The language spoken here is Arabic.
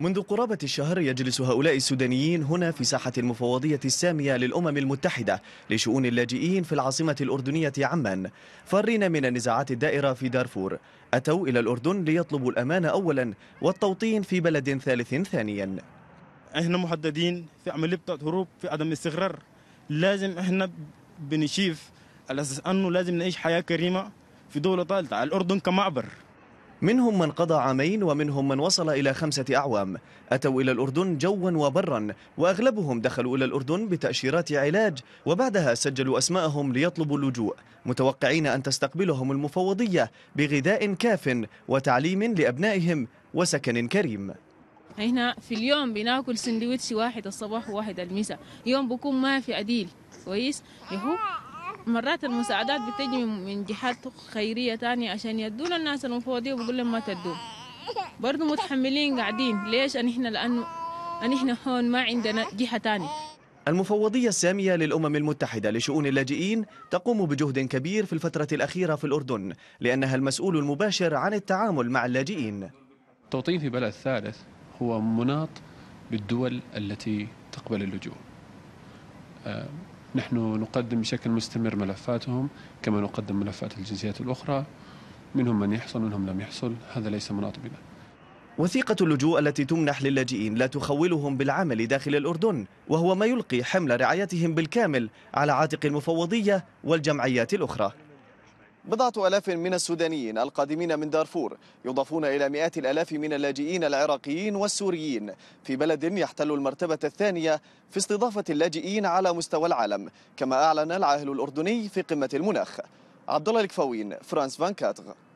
منذ قرابة الشهر يجلس هؤلاء السودانيين هنا في ساحة المفوضية السامية للأمم المتحدة لشؤون اللاجئين في العاصمة الأردنية عمان فارين من النزاعات الدائرة في دارفور أتوا إلى الأردن ليطلبوا الأمان أولا والتوطين في بلد ثالث ثانيا احنا محددين في عملية بتاعت هروب في عدم استقرار لازم احنا بنشيف على أساس أنه لازم نعيش حياة كريمة في دولة ثالثة الأردن كمعبر منهم من قضى عامين ومنهم من وصل إلى خمسة أعوام أتوا إلى الأردن جوا وبرا وأغلبهم دخلوا إلى الأردن بتأشيرات علاج وبعدها سجلوا أسماءهم ليطلبوا اللجوء متوقعين أن تستقبلهم المفوضية بغذاء كاف وتعليم لأبنائهم وسكن كريم هنا في اليوم بناكل سندويتش واحد الصباح وواحد المساء يوم بكون ما في عديل كويس يهو مرات المساعدات بتجي من جهات خيرية تانية عشان يدون الناس المفوضية وبقول لهم ما تدوا برضو متحملين قاعدين ليش أن إحنا لأنه أن إحنا هون ما عندنا جهة تانية المفوضية السامية للأمم المتحدة لشؤون اللاجئين تقوم بجهد كبير في الفترة الأخيرة في الأردن لأنها المسؤول المباشر عن التعامل مع اللاجئين التوطين في بلد ثالث هو مناط بالدول التي تقبل اللجوء آه، نحن نقدم بشكل مستمر ملفاتهم كما نقدم ملفات الجنسيات الأخرى منهم من يحصل منهم لم يحصل هذا ليس مناطبنا وثيقة اللجوء التي تمنح للاجئين لا تخولهم بالعمل داخل الأردن وهو ما يلقي حمل رعايتهم بالكامل على عاتق المفوضية والجمعيات الأخرى بضعة ألاف من السودانيين القادمين من دارفور يضافون إلى مئات الألاف من اللاجئين العراقيين والسوريين في بلد يحتل المرتبة الثانية في استضافة اللاجئين على مستوى العالم كما أعلن العاهل الأردني في قمة المناخ عبد الله فرانس فانكاتغ